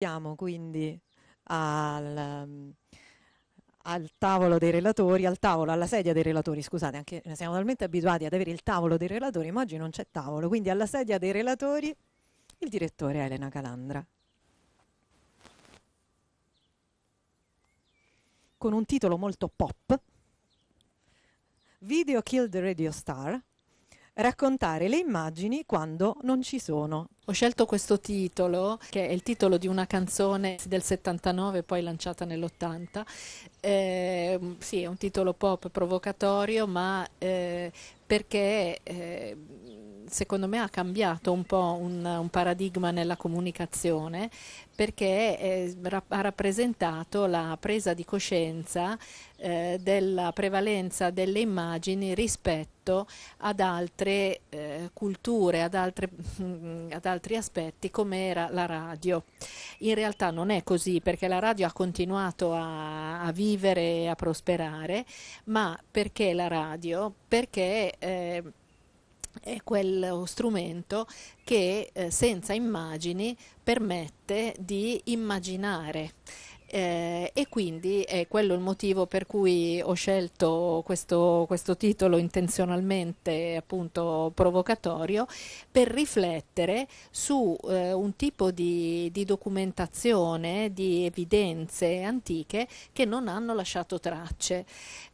Siamo quindi al, ehm, al, tavolo dei relatori, al tavolo, alla sedia dei relatori, scusate, anche, siamo talmente abituati ad avere il tavolo dei relatori, ma oggi non c'è tavolo, quindi alla sedia dei relatori il direttore Elena Calandra. Con un titolo molto pop, Video Killed the Radio Star, raccontare le immagini quando non ci sono. Ho scelto questo titolo, che è il titolo di una canzone del 79, poi lanciata nell'80. Eh, sì, è un titolo pop provocatorio, ma eh, perché eh, secondo me ha cambiato un po' un, un paradigma nella comunicazione, perché eh, ha rappresentato la presa di coscienza eh, della prevalenza delle immagini rispetto ad altre eh, culture, ad, altre, ad, altri aspetti come era la radio. In realtà non è così perché la radio ha continuato a, a vivere e a prosperare, ma perché la radio? Perché eh, è quello strumento che eh, senza immagini permette di immaginare eh, e quindi è quello il motivo per cui ho scelto questo, questo, titolo intenzionalmente appunto provocatorio per riflettere su eh, un tipo di, di, documentazione, di evidenze antiche che non hanno lasciato tracce,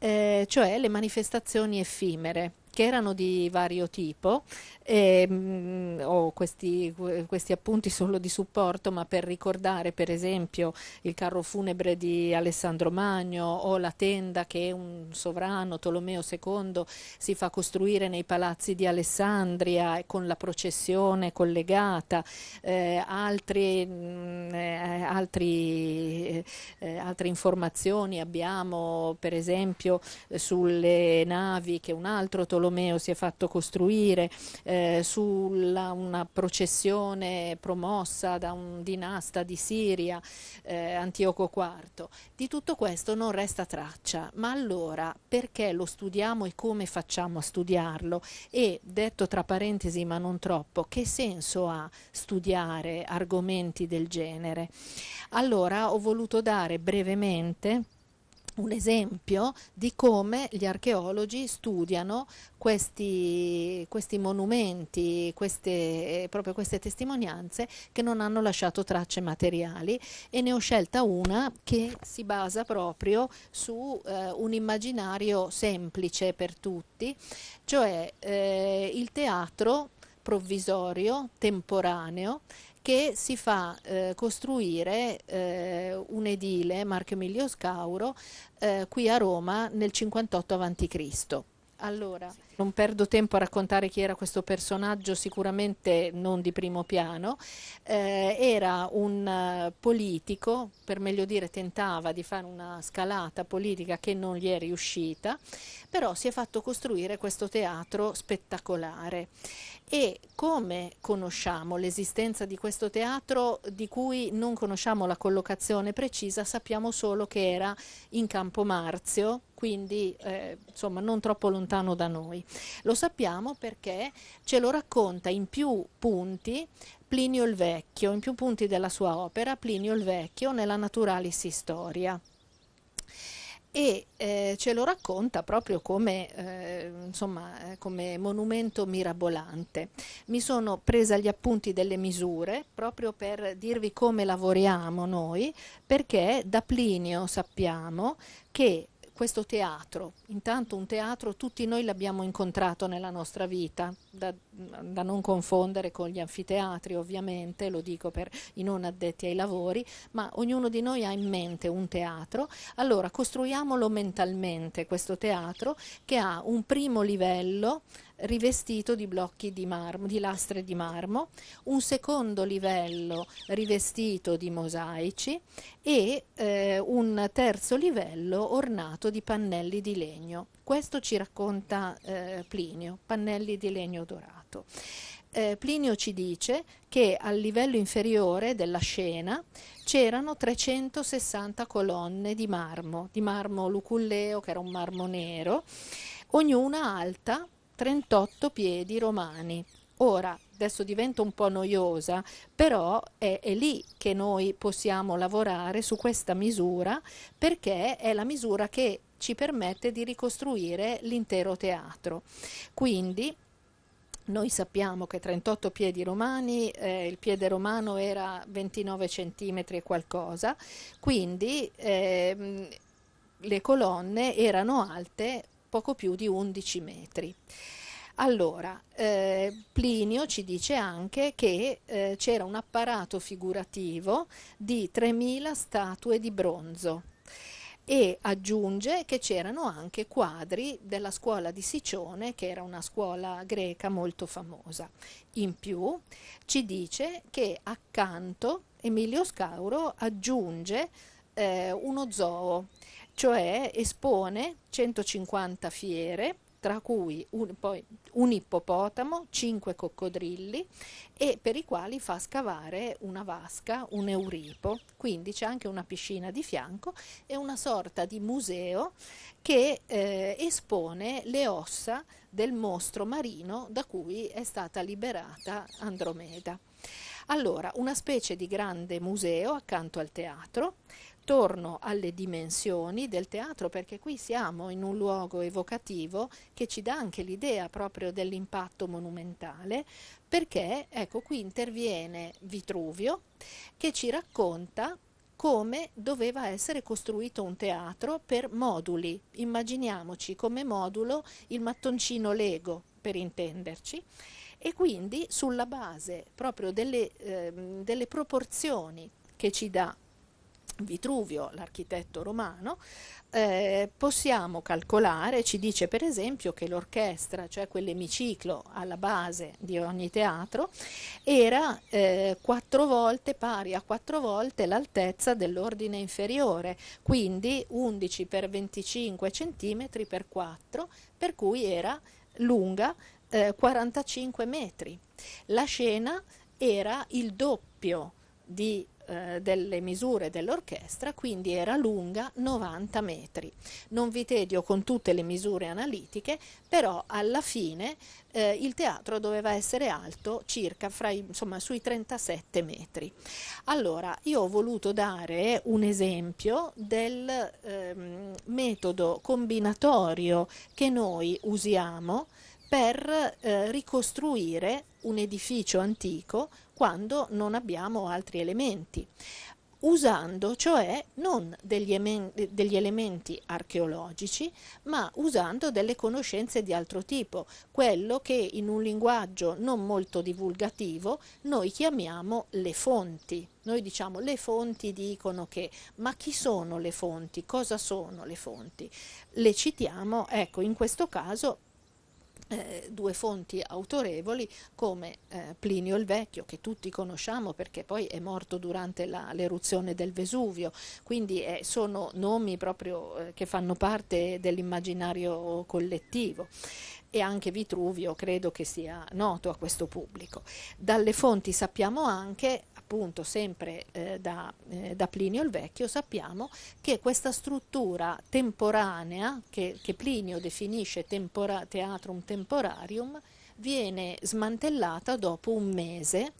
eh, cioè le manifestazioni effimere che erano di vario tipo. E, ehm, mh, ho questi, questi, appunti solo di supporto, ma per ricordare per esempio il carro funebre di Alessandro Magno o la tenda che un sovrano, Tolomeo II, si fa costruire nei palazzi di Alessandria con la processione collegata, eh, altri, mh, mm, eh, altri, eh, eh, altre informazioni abbiamo per esempio eh, sulle navi che un altro Tolomeo Bartolomeo si è fatto costruire, eh, su una processione promossa da un dinasta di Siria, eh, Antioco IV. Di tutto questo non resta traccia, ma allora perché lo studiamo e come facciamo a studiarlo? E detto tra parentesi, ma non troppo, che senso ha studiare argomenti del genere? Allora ho voluto dare brevemente un esempio di come gli archeologi studiano questi, questi monumenti, queste, proprio queste testimonianze che non hanno lasciato tracce materiali e ne ho scelta una che si basa proprio su eh, un immaginario semplice per tutti, cioè eh, il teatro provvisorio, temporaneo che si fa eh, costruire eh, un edile, Marco Emilio Scauro, eh, qui a Roma nel 58 a.C. Allora, non perdo tempo a raccontare chi era questo personaggio, sicuramente non di primo piano. Eh, era un eh, politico, per meglio dire tentava di fare una scalata politica che non gli è riuscita, però si è fatto costruire questo teatro spettacolare e come conosciamo l'esistenza di questo teatro di cui non conosciamo la collocazione precisa, sappiamo solo che era in Campo Marzio, quindi eh, insomma non troppo lontano da noi. Lo sappiamo perché ce lo racconta in più punti Plinio il Vecchio, in più punti della sua opera Plinio il Vecchio nella Naturalis Historia e eh, ce lo racconta proprio come, eh, insomma, eh, come, monumento mirabolante. Mi sono presa gli appunti delle misure proprio per dirvi come lavoriamo noi, perché da Plinio sappiamo che questo teatro. Intanto un teatro tutti noi l'abbiamo incontrato nella nostra vita, da, da, non confondere con gli anfiteatri ovviamente, lo dico per i non addetti ai lavori, ma ognuno di noi ha in mente un teatro, allora costruiamolo mentalmente questo teatro che ha un primo livello rivestito di blocchi di, marmo, di lastre di marmo, un secondo livello rivestito di mosaici e eh, un terzo livello ornato di pannelli di legno. Questo ci racconta eh, Plinio, pannelli di legno dorato. Eh, Plinio ci dice che al livello inferiore della scena c'erano 360 colonne di marmo, di marmo luculleo che era un marmo nero, ognuna alta 38 piedi romani. Ora, adesso divento un po' noiosa, però è, è, lì che noi possiamo lavorare su questa misura perché è la misura che ci permette di ricostruire l'intero teatro. Quindi noi sappiamo che 38 piedi romani, eh, il piede romano era 29 centimetri e qualcosa, quindi eh, le colonne erano alte poco più di 11 metri. Allora, eh, Plinio ci dice anche che eh, c'era un apparato figurativo di 3.000 statue di bronzo e aggiunge che c'erano anche quadri della scuola di Sicione, che era una scuola greca molto famosa. In più ci dice che accanto Emilio Scauro aggiunge eh, uno zoo cioè espone 150 fiere tra cui un, poi, un, ippopotamo, cinque coccodrilli e per i quali fa scavare una vasca, un euripo, quindi c'è anche una piscina di fianco e una sorta di museo che eh, espone le ossa del mostro marino da cui è stata liberata Andromeda. Allora, una specie di grande museo accanto al teatro, attorno alle dimensioni del teatro, perché qui siamo in un luogo evocativo che ci dà anche l'idea proprio dell'impatto monumentale, perché ecco qui interviene Vitruvio che ci racconta come doveva essere costruito un teatro per moduli. Immaginiamoci come modulo il mattoncino Lego, per intenderci, e quindi sulla base proprio delle, eh, delle proporzioni che ci dà Vitruvio, l'architetto romano, eh, possiamo calcolare, ci dice per esempio che l'orchestra, cioè quell'emiciclo alla base di ogni teatro, era eh, volte, pari a quattro volte l'altezza dell'ordine inferiore, quindi 11 per 25 cm per 4, per cui era lunga eh, 45 metri. La scena era il doppio di eh, delle misure dell'orchestra, quindi era lunga 90 metri. Non vi tedio con tutte le misure analitiche, però alla fine eh, il teatro doveva essere alto circa i, insomma, sui 37 metri. Allora, io ho voluto dare un esempio del ehm, metodo combinatorio che noi usiamo per eh, ricostruire un edificio antico quando non abbiamo altri elementi usando cioè non degli, degli, elementi archeologici, ma usando delle conoscenze di altro tipo, quello che in un linguaggio non molto divulgativo noi chiamiamo le fonti. Noi diciamo le fonti dicono che, ma chi sono le fonti? Cosa sono le fonti? Le citiamo, ecco, in questo caso eh, due fonti autorevoli come eh, Plinio il Vecchio, che tutti conosciamo perché poi è morto durante l'eruzione del Vesuvio, quindi eh, sono nomi proprio eh, che fanno parte dell'immaginario collettivo e anche Vitruvio credo che sia noto a questo pubblico. Dalle fonti sappiamo anche appunto sempre eh, da, eh, da, Plinio il Vecchio, sappiamo che questa struttura temporanea, che, che Plinio definisce tempora, teatrum temporarium, viene smantellata dopo un mese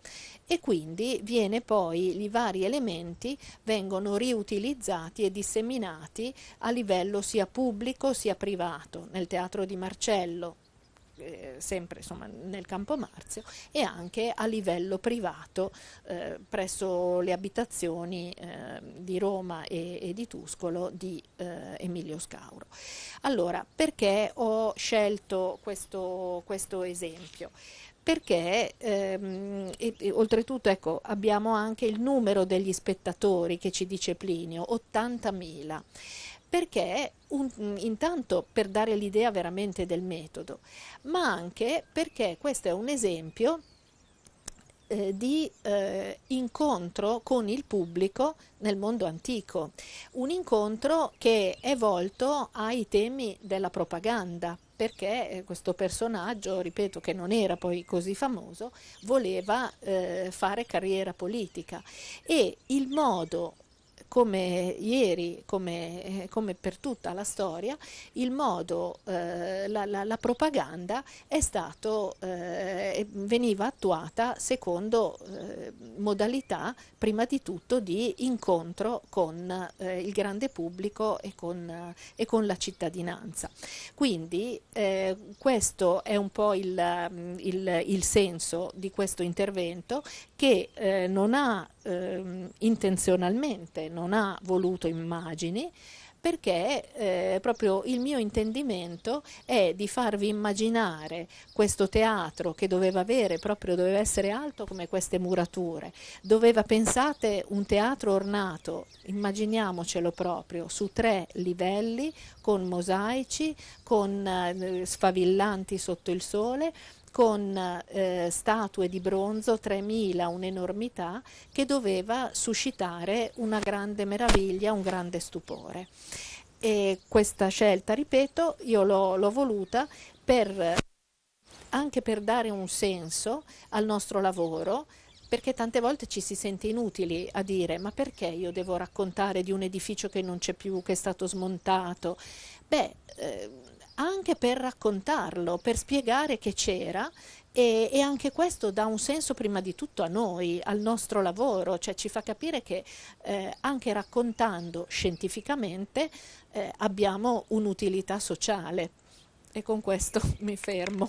e quindi viene poi i vari elementi vengono riutilizzati e disseminati a livello sia pubblico sia privato. Nel teatro di Marcello eh, sempre insomma, nel campo Marzio, e anche a livello privato eh, presso le abitazioni eh, di Roma e, e, di Tuscolo di eh, Emilio Scauro. Allora, perché ho scelto questo, questo esempio? perché ehm, e, e, oltretutto ecco, abbiamo anche il numero degli spettatori che ci dice Plinio, 80.000, perché un, intanto per dare l'idea veramente del metodo, ma anche perché questo è un esempio eh, di eh, incontro con il pubblico nel mondo antico, un incontro che è volto ai temi della propaganda, perché eh, questo personaggio, ripeto, che non era poi così famoso, voleva eh, fare carriera politica e il modo come ieri, come, eh, come per tutta la storia, il modo, eh, la, la, la, propaganda stato, eh, veniva attuata secondo eh, modalità prima di tutto di incontro con eh, il grande pubblico e con, e con la cittadinanza. Quindi eh, questo è un po' il, mm, il, il, senso di questo intervento che non ha ehm, intenzionalmente non ha voluto immagini perché eh, proprio il mio intendimento è di farvi immaginare questo teatro che doveva avere, proprio doveva essere alto come queste murature, doveva pensate un teatro ornato, immaginiamocelo proprio, su tre livelli, con mosaici, con eh, sfavillanti sotto il sole, con eh, statue di bronzo, 3.000, un'enormità, che doveva suscitare una grande meraviglia, un grande stupore. E questa scelta, ripeto, io l'ho voluta per, anche per dare un senso al nostro lavoro, perché tante volte ci si sente inutili a dire ma perché io devo raccontare di un edificio che non c'è più, che è stato smontato? Beh, eh, anche per raccontarlo, per spiegare che c'era e, e, anche questo dà un senso prima di tutto a noi, al nostro lavoro, cioè ci fa capire che eh, anche raccontando scientificamente eh, abbiamo un'utilità sociale. E con questo mi fermo.